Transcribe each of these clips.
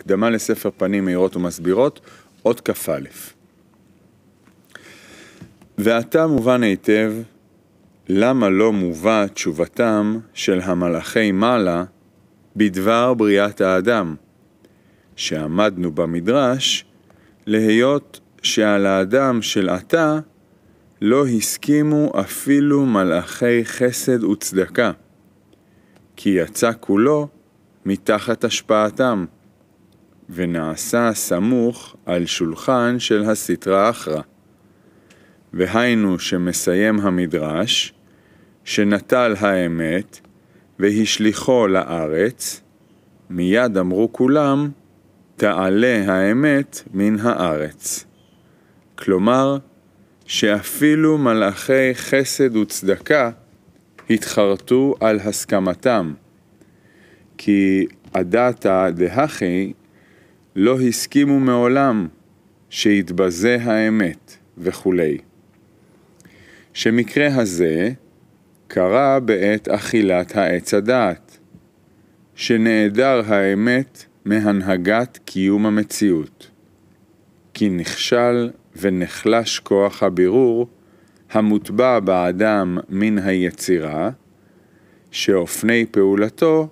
הקדמה לספר פנים מהירות ומסבירות, אות כ"א. ועתה מובן היטב למה לא מובא תשובתם של המלאכי מעלה בדבר בריאת האדם, שעמדנו במדרש להיות שעל האדם של עתה לא הסכימו אפילו מלאכי חסד וצדקה, כי יצא כולו מתחת השפעתם. ונעשה סמוך על שולחן של הסטרא אחרא. והיינו שמסיים המדרש, שנטל האמת, והשליחו לארץ, מיד אמרו כולם, תעלה האמת מן הארץ. כלומר, שאפילו מלאכי חסד וצדקה התחרטו על הסכמתם, כי עדתא דהכי לא הסכימו מעולם שיתבזה האמת וכולי. שמקרה הזה קרה בעת אכילת העץ הדעת, שנעדר האמת מהנהגת קיום המציאות, כי נכשל ונחלש כוח הבירור המוטבע באדם מן היצירה, שאופני פעולתו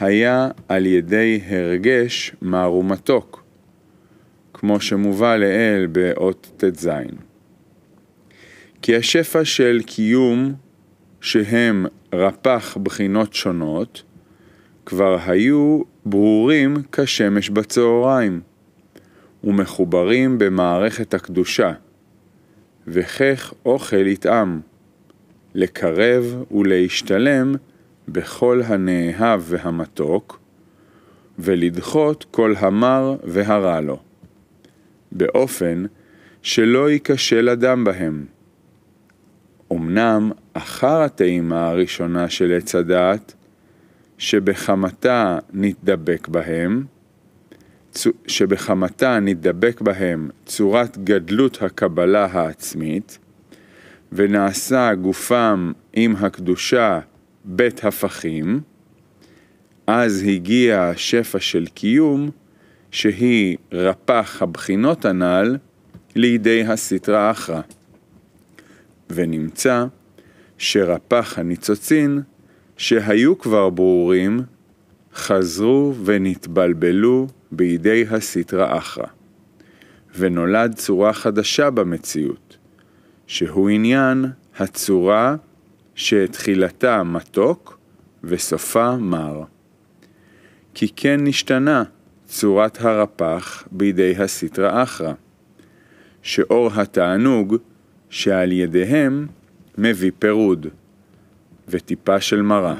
היה על ידי הרגש מר ומתוק, כמו שמובא לאל באות ט"ז. כי השפע של קיום, שהם רפ"ח בחינות שונות, כבר היו ברורים כשמש בצהריים, ומחוברים במערכת הקדושה, וכך אוכל יתאם, לקרב ולהשתלם בכל הנאהב והמתוק, ולדחות כל המר והרע לו, באופן שלא ייכשל אדם בהם. אמנם אחר הטעימה הראשונה של עץ הדעת, שבחמתה נתדבק בהם, שבחמתה נתדבק בהם צורת גדלות הקבלה העצמית, ונעשה גופם עם הקדושה בית הפכים, אז הגיע השפע של קיום, שהיא רפ"ח הבחינות הנ"ל, לידי הסטרא אחרא. ונמצא שרפ"ח הניצוצין, שהיו כבר ברורים, חזרו ונתבלבלו בידי הסטרא אחרא. ונולד צורה חדשה במציאות, שהוא עניין הצורה שתחילתה מתוק וסופה מר. כי כן נשתנה צורת הרפ"ח בידי הסטרא אחרא, שאור התענוג שעל ידיהם מביא פירוד, וטיפה של מרה.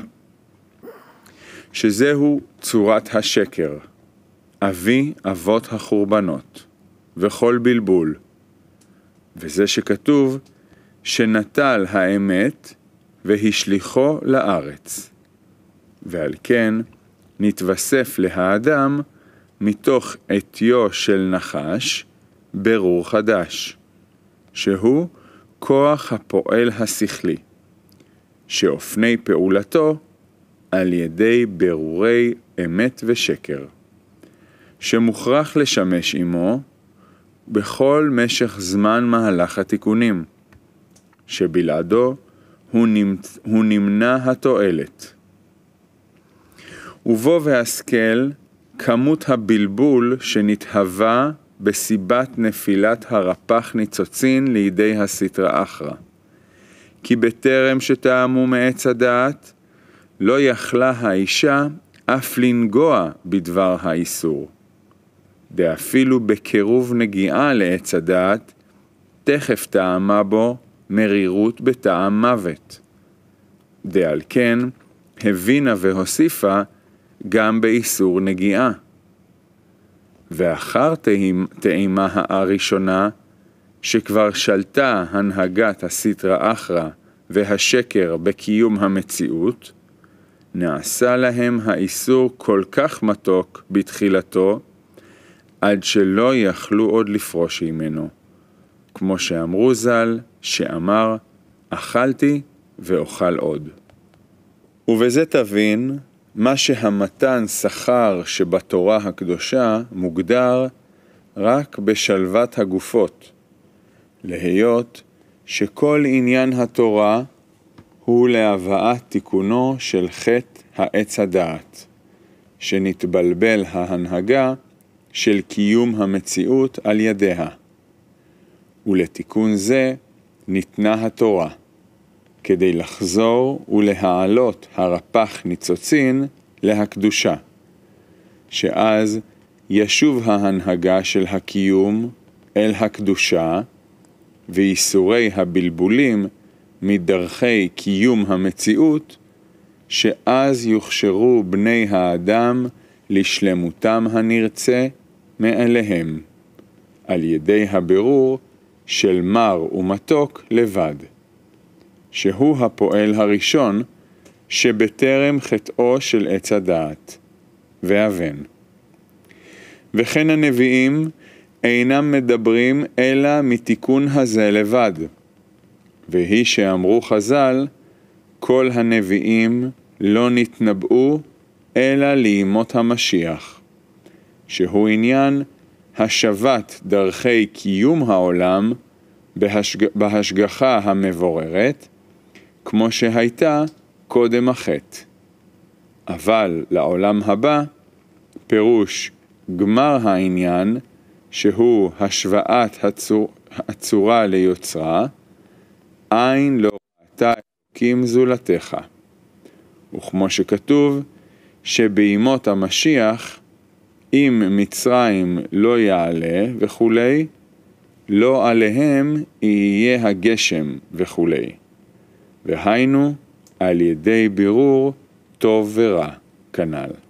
שזהו צורת השקר, אבי אבות החורבנות, וכל בלבול. וזה שכתוב, שנטל האמת והשליחו לארץ. ועל כן נתווסף להאדם מתוך עטיו של נחש ברור חדש, שהוא כוח הפועל השכלי, שאופני פעולתו על ידי ברורי אמת ושקר, שמוכרח לשמש עמו בכל משך זמן מהלך התיקונים, שבלעדו הוא, נמנע התועלת. ובו והשכל כמות הבלבול שנתהווה בסיבת נפילת הרפ"ח ניצוצין לידי הסטרא אחרא. כי בטרם שטעמו מעץ הדעת, לא יכלה האישה אף לנגוע בדבר האיסור. דאפילו בקירוב נגיעה לעץ הדעת, תכף טעמה בו מרירות בטעם מוות. דעל כן, הבינה והוסיפה גם באיסור נגיעה. ואחר טעימה הראשונה, שכבר שלטה הנהגת הסטרא אחרא והשקר בקיום המציאות, נעשה להם האיסור כל כך מתוק בתחילתו, עד שלא יכלו עוד לפרוש ממנו. כמו שאמרו ז"ל, שאמר, אכלתי ואוכל עוד. ובזה תבין מה שהמתן שכר שבתורה הקדושה מוגדר רק בשלוות הגופות, להיות שכל עניין התורה הוא להבאת תיקונו של חטא העץ הדעת, שנתבלבל ההנהגה של קיום המציאות על ידיה. ולתיקון זה ניתנה התורה, כדי לחזור ולהעלות הרפ"ח ניצוצין להקדושה, שאז ישוב ההנהגה של הקיום אל הקדושה, וייסורי הבלבולים מדרכי קיום המציאות, שאז יוכשרו בני האדם לשלמותם הנרצה מאליהם, על ידי הבירור של מר ומתוק לבד, שהוא הפועל הראשון שבטרם חטאו של עץ הדעת, ואבן. וכן הנביאים אינם מדברים אלא מתיקון הזה לבד, והיא שאמרו חז"ל, כל הנביאים לא נתנבאו אלא לימות המשיח, שהוא עניין השבת דרכי קיום העולם בהשג... בהשגחה המבוררת, כמו שהייתה קודם החטא. אבל לעולם הבא, פירוש גמר העניין, שהוא השוואת הצור... הצורה ליוצרה, עין לא ראתה אלוקים זולתך. וכמו שכתוב, שבימות המשיח אם מצרים לא יעלה וכולי, לא עליהם יהיה הגשם וכולי. והיינו, על ידי בירור טוב ורע, כנ"ל.